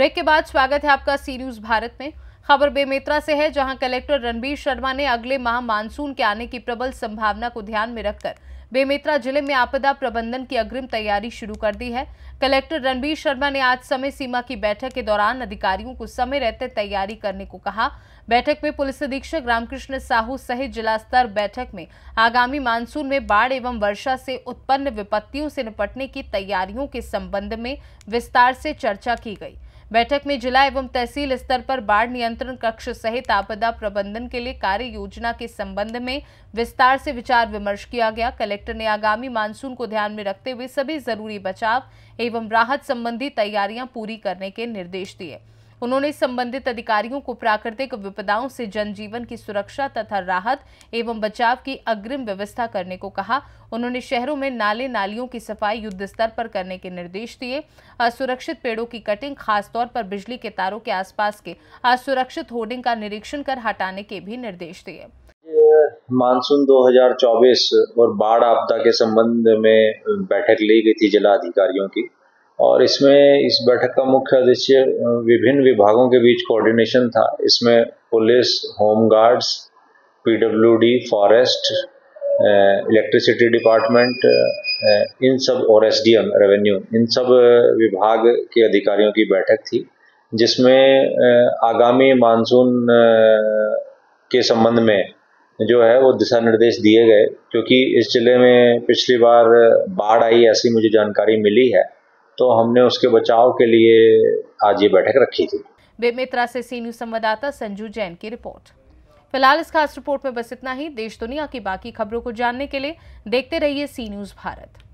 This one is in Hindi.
ब्रेक के बाद स्वागत है आपका सी न्यूज भारत में खबर बेमेत्रा से है जहां कलेक्टर रणबीर शर्मा ने अगले माह मानसून के आने की प्रबल संभावना को ध्यान में रखकर बेमेतरा जिले में आपदा प्रबंधन की अग्रिम तैयारी शुरू कर दी है कलेक्टर रणबीर शर्मा ने आज समय सीमा की बैठक के दौरान अधिकारियों को समय रहते तैयारी करने को कहा बैठक में पुलिस अधीक्षक रामकृष्ण साहू सहित जिला स्तर बैठक में आगामी मानसून में बाढ़ एवं वर्षा से उत्पन्न विपत्तियों से निपटने की तैयारियों के संबंध में विस्तार से चर्चा की गई बैठक में जिला एवं तहसील स्तर पर बाढ़ नियंत्रण कक्ष सहित आपदा प्रबंधन के लिए कार्य योजना के संबंध में विस्तार से विचार विमर्श किया गया कलेक्टर ने आगामी मानसून को ध्यान में रखते हुए सभी जरूरी बचाव एवं राहत संबंधी तैयारियां पूरी करने के निर्देश दिए उन्होंने संबंधित अधिकारियों को प्राकृतिक विपदाओं से जनजीवन की सुरक्षा तथा राहत एवं बचाव की अग्रिम व्यवस्था करने को कहा उन्होंने शहरों में नाले नालियों की सफाई युद्ध स्तर पर करने के निर्देश दिए असुरक्षित पेड़ों की कटिंग खासतौर पर बिजली के तारों के आसपास के असुरक्षित होर्डिंग का निरीक्षण कर हटाने के भी निर्देश दिए मानसून 2024 और बाढ़ आपदा के संबंध में बैठक ली गई थी जिला अधिकारियों की और इसमें इस बैठक का मुख्य उद्देश्य विभिन्न विभागों के बीच कोऑर्डिनेशन था इसमें police home guards PWD forest electricity department इन सब और एसडीएम रेवेन्यू इन सब विभाग के अधिकारियों की बैठक थी जिसमें आगामी मानसून के संबंध में जो है वो दिशा निर्देश दिए गए क्योंकि इस जिले में पिछली बार बाढ़ आई ऐसी मुझे जानकारी मिली है तो हमने उसके बचाव के लिए आज ये बैठक रखी थी बेमित्रा से सी न्यूज संवाददाता संजू जैन की रिपोर्ट फिलहाल इस खास रिपोर्ट में बस इतना ही देश दुनिया की बाकी खबरों को जानने के लिए देखते रहिए सी न्यूज भारत